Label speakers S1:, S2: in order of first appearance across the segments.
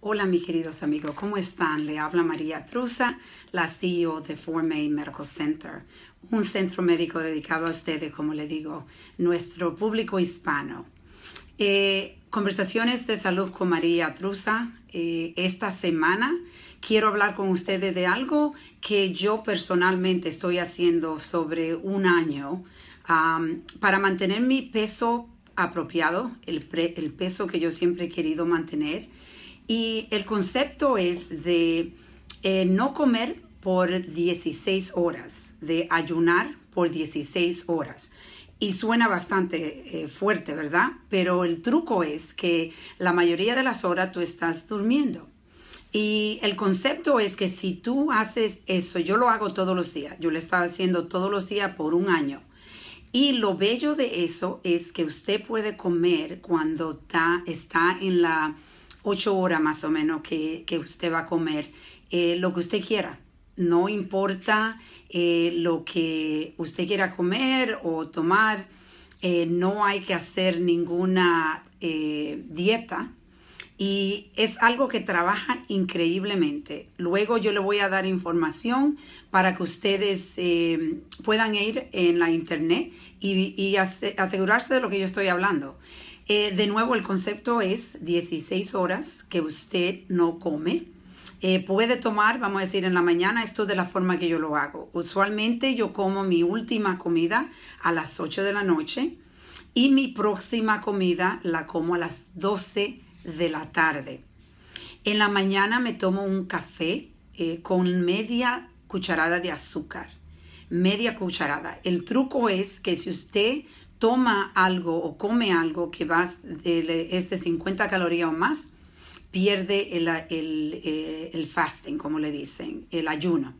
S1: Hola mis queridos amigos, ¿cómo están? Le habla María Truza, la CEO de Formay Medical Center, un centro médico dedicado a ustedes, como le digo, nuestro público hispano. Eh, conversaciones de salud con María Truza. Eh, esta semana quiero hablar con ustedes de algo que yo personalmente estoy haciendo sobre un año para mantener mi peso apropiado, el peso que yo siempre he querido mantener y el concepto es de eh, no comer por 16 horas, de ayunar por 16 horas. Y suena bastante eh, fuerte, ¿verdad? Pero el truco es que la mayoría de las horas tú estás durmiendo. Y el concepto es que si tú haces eso, yo lo hago todos los días, yo lo estaba haciendo todos los días por un año. Y lo bello de eso es que usted puede comer cuando está, está en la ocho horas más o menos que, usted va a comer eh, lo que usted quiera. No importa eh, lo que usted quiera comer o tomar, eh, no hay que hacer ninguna dieta. Y es algo que trabaja increíblemente. Luego yo le voy a dar información para que ustedes puedan ir en la internet y, asegurarse de lo que yo estoy hablando. Eh, de nuevo, el concepto es 16 horas que usted no come. Eh, puede tomar, vamos a decir, en la mañana, esto de la forma que yo lo hago. Usualmente yo como mi última comida a las 8 de la noche y mi próxima comida la como a las 12 de la tarde. En la mañana me tomo un café eh, con media cucharada de azúcar media cucharada. El truco es que si usted toma algo o come algo que va de, este 50 calorías o más, pierde el, el, eh, el fasting, como le dicen, el ayuno.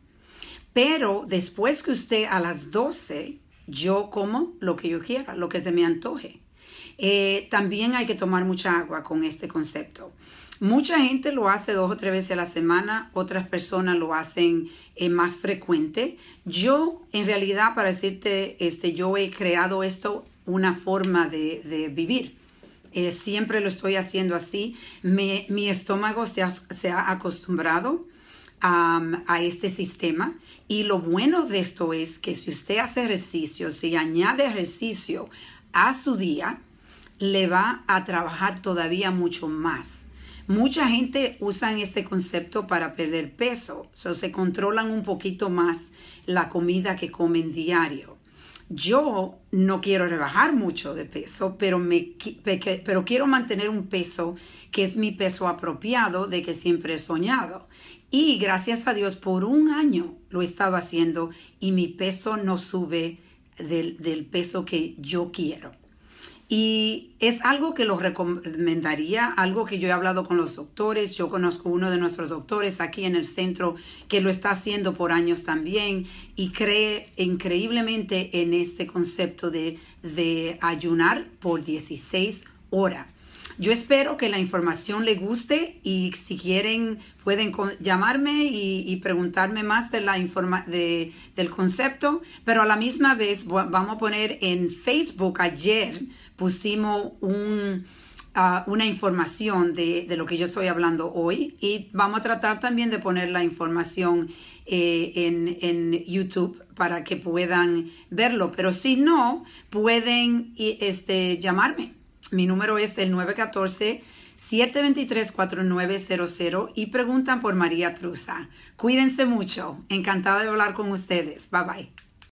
S1: Pero después que usted a las 12, yo como lo que yo quiera, lo que se me antoje. Eh, también hay que tomar mucha agua con este concepto. Mucha gente lo hace dos o tres veces a la semana, otras personas lo hacen eh, más frecuente. Yo, en realidad, para decirte, este, yo he creado esto una forma de, vivir. Eh, siempre lo estoy haciendo así. mi estómago se ha, acostumbrado a este sistema y lo bueno de esto es que si usted hace ejercicio, si añade ejercicio a su día, le va a trabajar todavía mucho más. Mucha gente usa este concepto para perder peso, so se controlan un poquito más la comida que comen diario. Yo no quiero rebajar mucho de peso, pero, me, pero quiero mantener un peso que es mi peso apropiado de que siempre he soñado. Y gracias a Dios por un año lo estaba haciendo y mi peso no sube del peso que yo quiero. Y es algo que los recomendaría, algo que yo he hablado con los doctores, yo conozco uno de nuestros doctores aquí en el centro que lo está haciendo por años también y cree increíblemente en este concepto de, de ayunar por 16 horas yo espero que la información le guste y si quieren pueden llamarme y, preguntarme más de la informa de, del concepto, pero a la misma vez vamos a poner en Facebook ayer pusimos un, ah, una información de, lo que yo estoy hablando hoy y vamos a tratar también de poner la información eh, en, YouTube para que puedan verlo, pero si no, pueden este, llamarme mi número es el 914-723-4900 y preguntan por María Truza. Cuídense mucho. Encantada de hablar con ustedes. Bye bye.